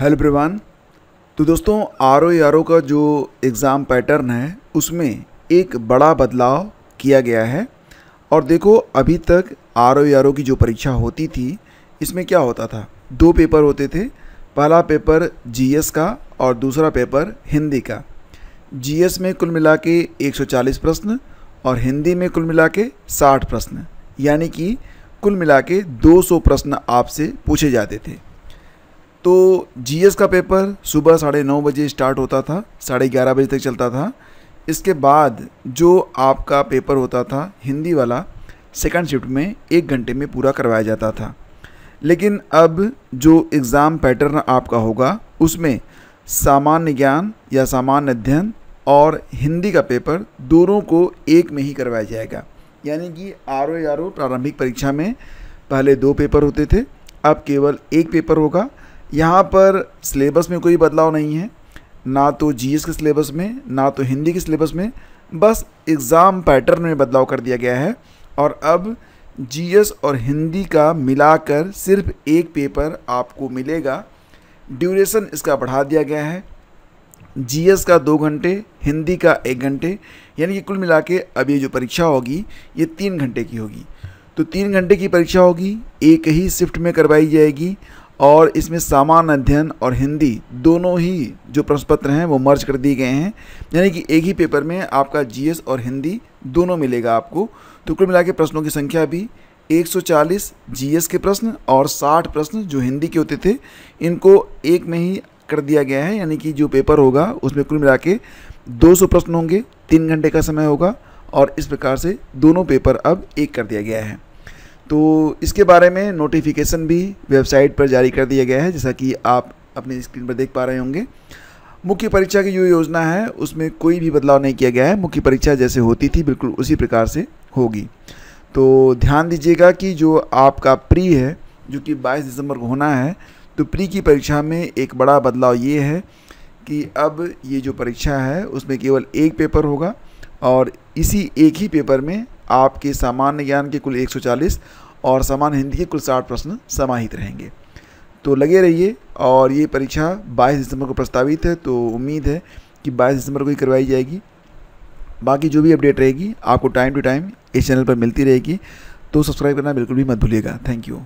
hello ब्रिवान तो दोस्तों R O R O का जो एग्ज़ाम पैटर्न है उसमें एक बड़ा बदलाव किया गया है और देखो अभी तक आर ओ आर ओ की जो परीक्षा होती थी इसमें क्या होता था दो पेपर होते थे पहला पेपर जीएस का और दूसरा पेपर हिंदी का जीएस में कुल मिला के एक प्रश्न और हिंदी में कुल मिला के साठ प्रश्न यानी कि कुल मिला के प्रश्न आपसे पूछे जाते थे तो जीएस का पेपर सुबह साढ़े नौ बजे स्टार्ट होता था साढ़े ग्यारह बजे तक चलता था इसके बाद जो आपका पेपर होता था हिंदी वाला सेकंड शिफ्ट में एक घंटे में पूरा करवाया जाता था लेकिन अब जो एग्ज़ाम पैटर्न आपका होगा उसमें सामान्य ज्ञान या सामान्य अध्ययन और हिंदी का पेपर दोनों को एक में ही करवाया जाएगा यानी कि आर ओ प्रारंभिक परीक्षा में पहले दो पेपर होते थे अब केवल एक पेपर होगा यहाँ पर सिलेबस में कोई बदलाव नहीं है ना तो जी के सिलेबस में ना तो हिंदी के सिलेबस में बस एग्ज़ाम पैटर्न में बदलाव कर दिया गया है और अब जीएस और हिंदी का मिलाकर सिर्फ एक पेपर आपको मिलेगा ड्यूरेशन इसका बढ़ा दिया गया है जीएस का दो घंटे हिंदी का एक घंटे यानी कि कुल मिला के अब ये जो परीक्षा होगी ये तीन घंटे की होगी तो तीन घंटे की परीक्षा होगी एक ही शिफ्ट में करवाई जाएगी और इसमें सामान्य अध्ययन और हिंदी दोनों ही जो प्रश्न पत्र हैं वो मर्ज कर दिए गए हैं यानी कि एक ही पेपर में आपका जीएस और हिंदी दोनों मिलेगा आपको तो कुल मिला के प्रश्नों की संख्या भी 140 जीएस के प्रश्न और 60 प्रश्न जो हिंदी के होते थे इनको एक में ही कर दिया गया है यानी कि जो पेपर होगा उसमें कुल मिला के दो प्रश्न होंगे तीन घंटे का समय होगा और इस प्रकार से दोनों पेपर अब एक कर दिया गया है तो इसके बारे में नोटिफिकेशन भी वेबसाइट पर जारी कर दिया गया है जैसा कि आप अपनी स्क्रीन पर देख पा रहे होंगे मुख्य परीक्षा की जो योजना है उसमें कोई भी बदलाव नहीं किया गया है मुख्य परीक्षा जैसे होती थी बिल्कुल उसी प्रकार से होगी तो ध्यान दीजिएगा कि जो आपका प्री है जो कि 22 दिसंबर को होना है तो प्री की परीक्षा में एक बड़ा बदलाव ये है कि अब ये जो परीक्षा है उसमें केवल एक पेपर होगा और इसी एक ही पेपर में आपके सामान्य ज्ञान के कुल 140 और समान हिंदी के कुल साठ प्रश्न समाहित रहेंगे तो लगे रहिए और ये परीक्षा 22 दिसंबर को प्रस्तावित है तो उम्मीद है कि 22 दिसंबर को ही करवाई जाएगी बाकी जो भी अपडेट रहेगी आपको टाइम टू टाइम इस चैनल पर मिलती रहेगी तो सब्सक्राइब करना बिल्कुल भी मत भूलिएगा थैंक यू